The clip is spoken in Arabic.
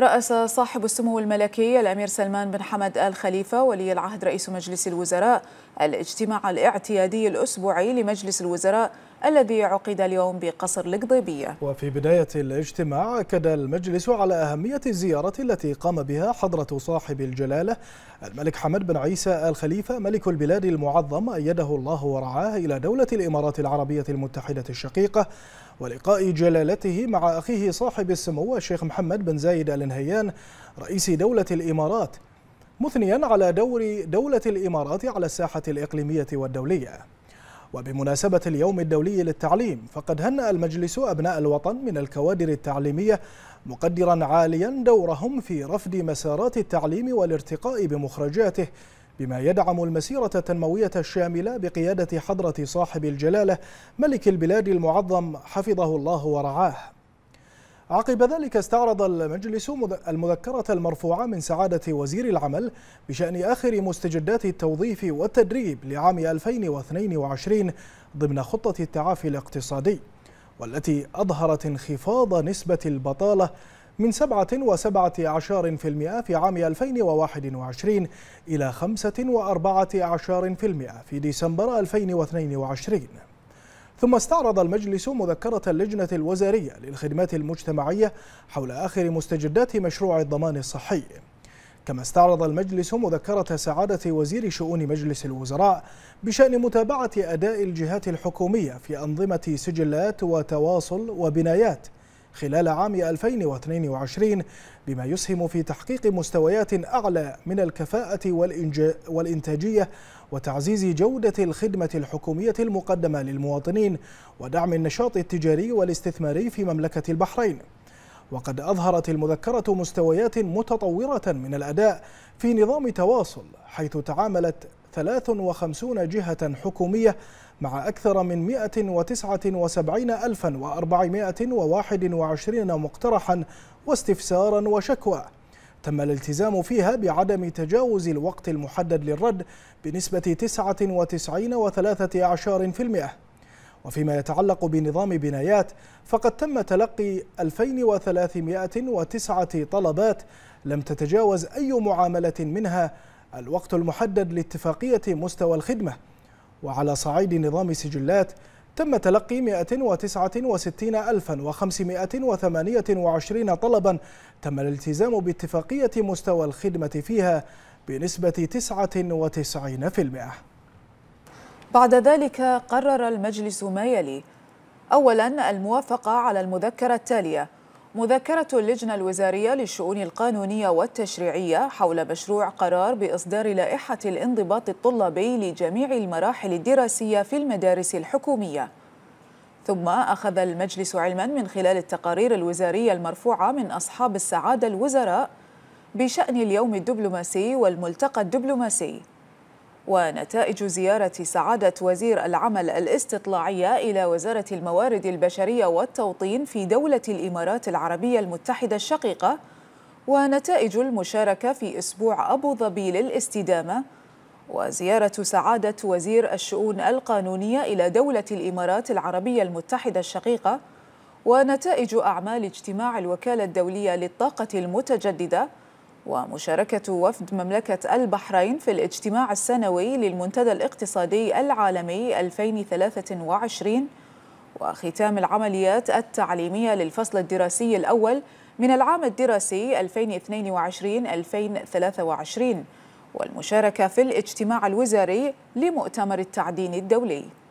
رأس صاحب السمو الملكي الأمير سلمان بن حمد آل خليفة ولي العهد رئيس مجلس الوزراء الاجتماع الاعتيادي الأسبوعي لمجلس الوزراء الذي عقد اليوم بقصر القضيبية وفي بداية الاجتماع أكد المجلس على أهمية الزيارة التي قام بها حضرة صاحب الجلالة الملك حمد بن عيسى الخليفة ملك البلاد المعظم أيده الله ورعاه إلى دولة الإمارات العربية المتحدة الشقيقة ولقاء جلالته مع أخيه صاحب السمو الشيخ محمد بن زايد آل نهيان رئيس دولة الإمارات مثنيا على دور دولة الإمارات على الساحة الإقليمية والدولية وبمناسبة اليوم الدولي للتعليم فقد هنأ المجلس أبناء الوطن من الكوادر التعليمية مقدرا عاليا دورهم في رفد مسارات التعليم والارتقاء بمخرجاته بما يدعم المسيرة التنموية الشاملة بقيادة حضرة صاحب الجلالة ملك البلاد المعظم حفظه الله ورعاه عقب ذلك استعرض المجلس المذكرة المرفوعة من سعادة وزير العمل بشأن آخر مستجدات التوظيف والتدريب لعام 2022 ضمن خطة التعافي الاقتصادي والتي أظهرت انخفاض نسبة البطالة من 7.7% في عام 2021 إلى 5.4% في ديسمبر 2022 ثم استعرض المجلس مذكرة اللجنة الوزارية للخدمات المجتمعية حول آخر مستجدات مشروع الضمان الصحي كما استعرض المجلس مذكرة سعادة وزير شؤون مجلس الوزراء بشأن متابعة أداء الجهات الحكومية في أنظمة سجلات وتواصل وبنايات خلال عام 2022 بما يسهم في تحقيق مستويات أعلى من الكفاءة والإنتاجية وتعزيز جودة الخدمة الحكومية المقدمة للمواطنين ودعم النشاط التجاري والاستثماري في مملكة البحرين وقد أظهرت المذكرة مستويات متطورة من الأداء في نظام تواصل حيث تعاملت 53 جهة حكومية مع أكثر من 179421 مقترحا واستفسارا وشكوى تم الالتزام فيها بعدم تجاوز الوقت المحدد للرد بنسبة 99.3% وفيما يتعلق بنظام بنايات فقد تم تلقي 2309 طلبات لم تتجاوز أي معاملة منها الوقت المحدد لاتفاقية مستوى الخدمة وعلى صعيد نظام سجلات تم تلقي 169528 طلبا تم الالتزام باتفاقية مستوى الخدمة فيها بنسبة 99% بعد ذلك قرر المجلس ما يلي أولا الموافقة على المذكرة التالية مذكرة اللجنة الوزارية للشؤون القانونية والتشريعية حول مشروع قرار بإصدار لائحة الانضباط الطلابي لجميع المراحل الدراسية في المدارس الحكومية ثم أخذ المجلس علما من خلال التقارير الوزارية المرفوعة من أصحاب السعادة الوزراء بشأن اليوم الدبلوماسي والملتقى الدبلوماسي ونتائج زيارة سعادة وزير العمل الاستطلاعية إلى وزارة الموارد البشرية والتوطين في دولة الإمارات العربية المتحدة الشقيقة ونتائج المشاركة في أسبوع أبو ظبي للاستدامة وزيارة سعادة وزير الشؤون القانونية إلى دولة الإمارات العربية المتحدة الشقيقة ونتائج أعمال اجتماع الوكالة الدولية للطاقة المتجددة ومشاركة وفد مملكة البحرين في الاجتماع السنوي للمنتدى الاقتصادي العالمي 2023 وختام العمليات التعليمية للفصل الدراسي الأول من العام الدراسي 2022-2023 والمشاركة في الاجتماع الوزاري لمؤتمر التعدين الدولي